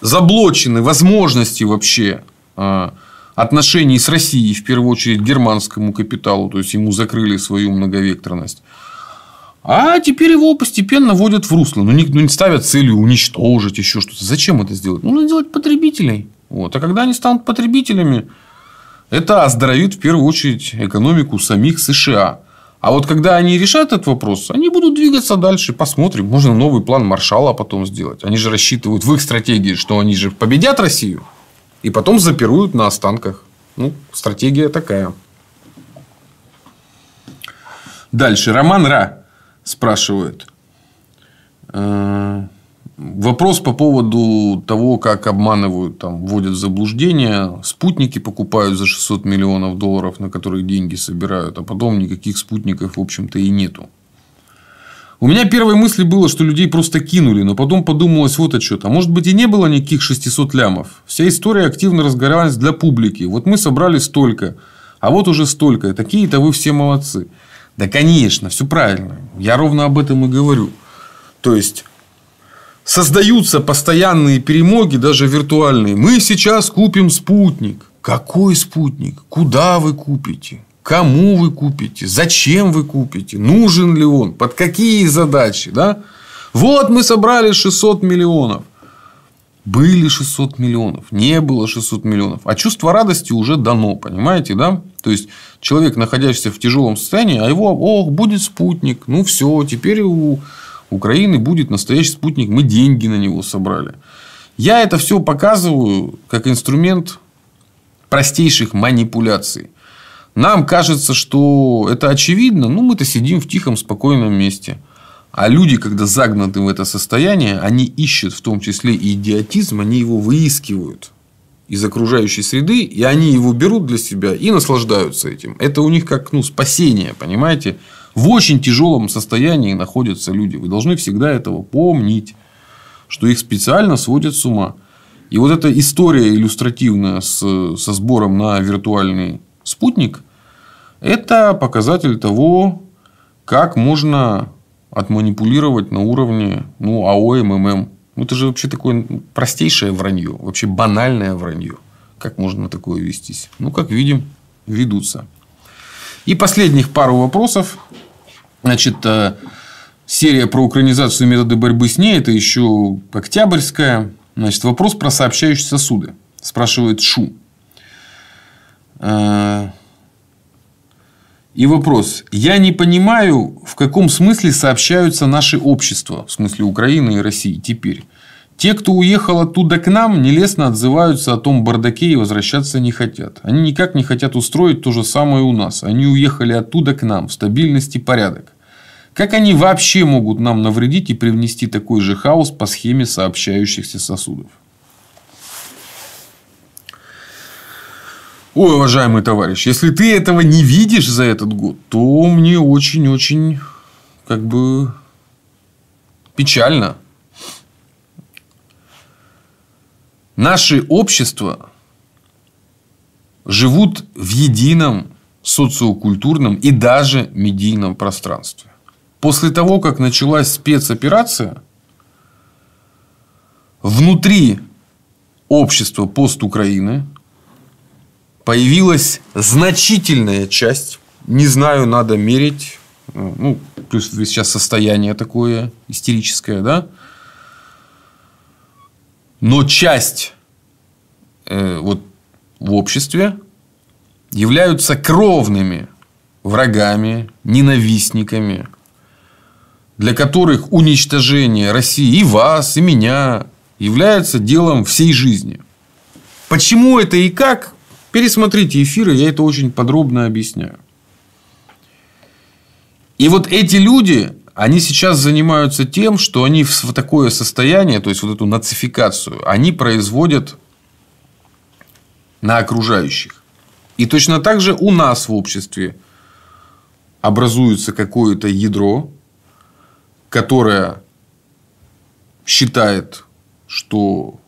заблочены возможности вообще а, отношений с Россией, в первую очередь германскому капиталу, то есть ему закрыли свою многовекторность. А теперь его постепенно вводят в русло. но не, ну, не ставят целью уничтожить еще что-то. Зачем это сделать? Ну, надо сделать потребителей. Вот. А когда они станут потребителями, это оздоровит в первую очередь экономику самих США. А вот когда они решат этот вопрос, они будут двигаться дальше. Посмотрим. Можно новый план Маршала потом сделать. Они же рассчитывают в их стратегии, что они же победят Россию. И потом запируют на останках. Ну, стратегия такая. Дальше. Роман Ра спрашивает. Э, вопрос по поводу того, как обманывают, там, вводят в заблуждение. Спутники покупают за 600 миллионов долларов, на которые деньги собирают, а потом никаких спутников, в общем-то, и нету. У меня первой мысли было, что людей просто кинули, но потом подумалось вот о чем. А может быть и не было никаких 600 лямов. Вся история активно разгоралась для публики. Вот мы собрали столько, а вот уже столько. Такие-то вы все молодцы. Да, конечно, все правильно. Я ровно об этом и говорю. То есть, создаются постоянные перемоги, даже виртуальные. Мы сейчас купим спутник. Какой спутник? Куда вы купите? кому вы купите, зачем вы купите, нужен ли он, под какие задачи. Да? Вот мы собрали 600 миллионов. Были 600 миллионов, не было 600 миллионов. А чувство радости уже дано, понимаете, да? То есть, человек, находящийся в тяжелом состоянии, а его, ох, будет спутник, ну все, теперь у Украины будет настоящий спутник, мы деньги на него собрали. Я это все показываю как инструмент простейших манипуляций. Нам кажется, что это очевидно, Ну, мы-то сидим в тихом, спокойном месте. А люди, когда загнаны в это состояние, они ищут в том числе и идиотизм, они его выискивают из окружающей среды, и они его берут для себя и наслаждаются этим. Это у них как ну, спасение, понимаете? В очень тяжелом состоянии находятся люди. Вы должны всегда этого помнить, что их специально сводят с ума. И вот эта история иллюстративная с, со сбором на виртуальный спутник – это показатель того, как можно отманипулировать на уровне ну, АО, МММ. Ну, это же вообще такое ну, простейшее вранье, вообще банальное вранье. Как можно на такое вестись? Ну, как видим, ведутся. И последних пару вопросов. Значит, э, серия про украинизацию и методы борьбы с ней, это еще октябрьская. Значит, вопрос про сообщающиеся суды. Спрашивает Шу. Э, и вопрос. Я не понимаю, в каком смысле сообщаются наши общества, в смысле Украины и России теперь. Те, кто уехал оттуда к нам, нелестно отзываются о том бардаке и возвращаться не хотят. Они никак не хотят устроить то же самое у нас. Они уехали оттуда к нам в стабильность и порядок. Как они вообще могут нам навредить и привнести такой же хаос по схеме сообщающихся сосудов? Ой, уважаемый товарищ, если ты этого не видишь за этот год, то мне очень-очень как бы печально. Наши общества живут в едином социокультурном и даже медийном пространстве. После того, как началась спецоперация, внутри общества постукраины появилась значительная часть, не знаю, надо мерить, э, ну, плюс сейчас состояние такое истерическое, да, но часть э, вот в обществе являются кровными врагами, ненавистниками, для которых уничтожение России и вас, и меня является делом всей жизни. Почему это и как, Пересмотрите эфиры, я это очень подробно объясняю. И вот эти люди, они сейчас занимаются тем, что они в такое состояние, то есть вот эту нацификацию, они производят на окружающих. И точно так же у нас в обществе образуется какое-то ядро, которое считает, что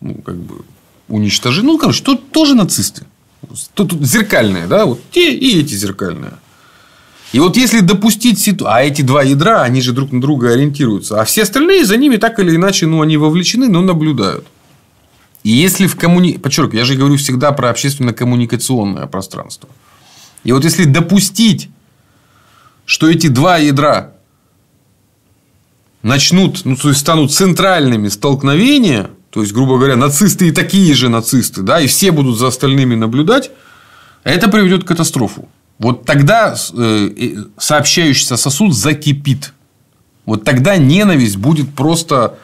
ну, как бы уничтожили. Ну, короче, тут тоже нацисты. Тут, тут зеркальные, да, вот те и эти зеркальные. И вот если допустить ситуацию, а эти два ядра, они же друг на друга ориентируются, а все остальные за ними так или иначе, ну, они вовлечены, но наблюдают. И если в коммуни... Подчеркиваю, я же говорю всегда про общественно-коммуникационное пространство. И вот если допустить, что эти два ядра начнут, ну, то есть станут центральными столкновения – то есть, грубо говоря, нацисты и такие же нацисты, да, и все будут за остальными наблюдать, это приведет к катастрофу. Вот тогда э, сообщающийся сосуд закипит. Вот тогда ненависть будет просто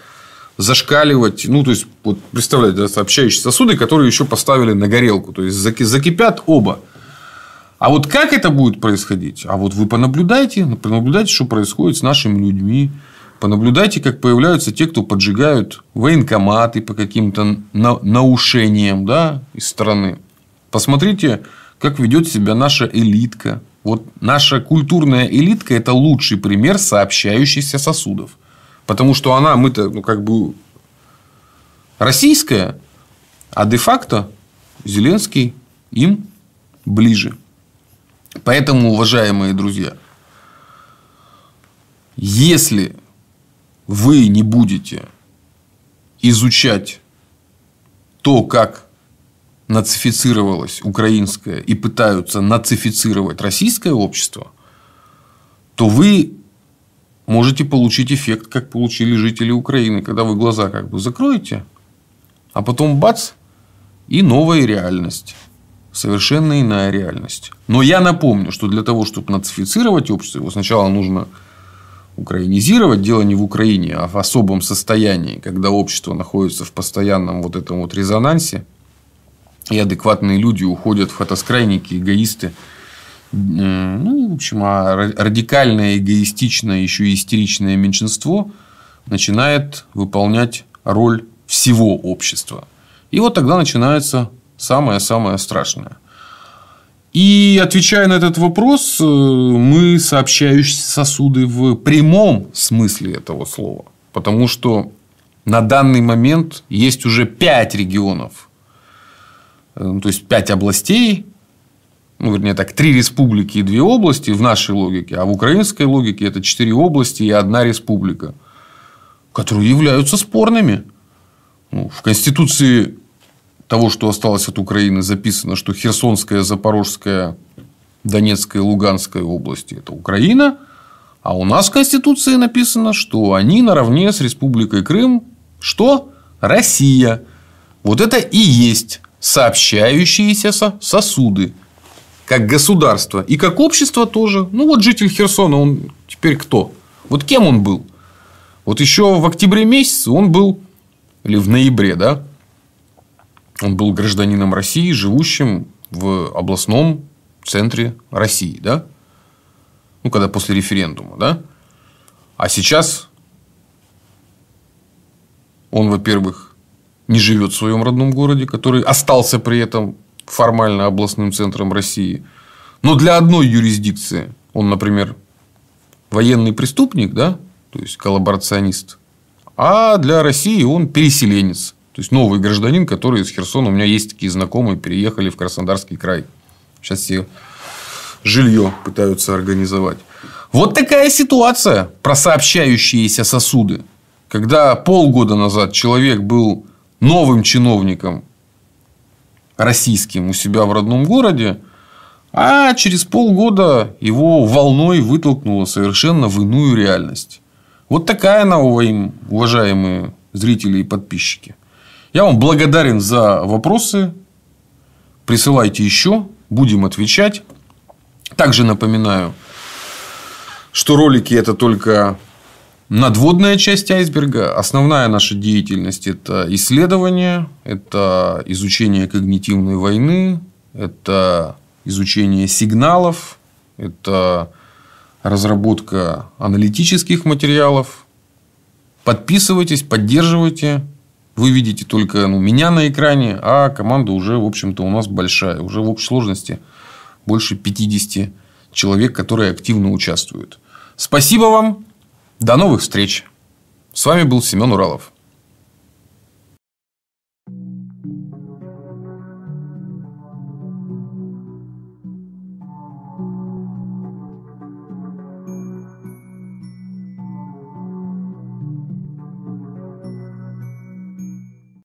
зашкаливать. Ну, то есть, вот представляете, да, сообщающие сосуды, которые еще поставили на горелку. То есть, закипят оба. А вот как это будет происходить? А вот вы понаблюдайте, понаблюдайте, что происходит с нашими людьми, Понаблюдайте, как появляются те, кто поджигают военкоматы по каким-то на наушениям да, из страны. Посмотрите, как ведет себя наша элитка. Вот наша культурная элитка – это лучший пример сообщающихся сосудов. Потому что она, мы-то, ну, как бы российская, а де-факто Зеленский им ближе. Поэтому, уважаемые друзья, если вы не будете изучать то, как нацифицировалось украинское и пытаются нацифицировать российское общество, то вы можете получить эффект, как получили жители Украины, когда вы глаза как бы закроете, а потом бац, и новая реальность. Совершенно иная реальность. Но я напомню, что для того, чтобы нацифицировать общество, его сначала нужно украинизировать. Дело не в Украине, а в особом состоянии, когда общество находится в постоянном вот этом вот резонансе, и адекватные люди уходят в хатоскрайники, эгоисты. Ну, в общем, а радикальное, эгоистичное, еще и истеричное меньшинство начинает выполнять роль всего общества. И вот тогда начинается самое-самое страшное – и отвечая на этот вопрос, э, мы сообщающие сосуды в прямом смысле этого слова. Потому что на данный момент есть уже пять регионов, э, ну, то есть пять областей, ну, вернее так, три республики и две области в нашей логике, а в украинской логике это четыре области и одна республика, которые являются спорными. Ну, в Конституции того, что осталось от Украины, записано, что Херсонская, Запорожская, Донецкая Луганская области – это Украина, а у нас в Конституции написано, что они наравне с Республикой Крым – что? Россия. Вот это и есть сообщающиеся сосуды. Как государство и как общество тоже. Ну, вот житель Херсона, он теперь кто? Вот кем он был? Вот еще в октябре месяце он был, или в ноябре, да, он был гражданином России, живущим в областном центре России, да? Ну, когда после референдума, да? А сейчас он, во-первых, не живет в своем родном городе, который остался при этом формально областным центром России. Но для одной юрисдикции он, например, военный преступник, да, то есть коллаборационист, а для России он переселенец. То есть, новый гражданин, который из Херсона, у меня есть такие знакомые, переехали в Краснодарский край. Сейчас все жилье пытаются организовать. Вот такая ситуация про сообщающиеся сосуды. Когда полгода назад человек был новым чиновником российским у себя в родном городе, а через полгода его волной вытолкнуло совершенно в иную реальность. Вот такая она, уважаемые зрители и подписчики. Я вам благодарен за вопросы. Присылайте еще, будем отвечать. Также напоминаю, что ролики это только надводная часть айсберга. Основная наша деятельность – это исследование, это изучение когнитивной войны, это изучение сигналов, это разработка аналитических материалов. Подписывайтесь, поддерживайте вы видите только ну, меня на экране, а команда уже, в общем-то, у нас большая. Уже в общей сложности больше 50 человек, которые активно участвуют. Спасибо вам. До новых встреч. С вами был Семен Уралов.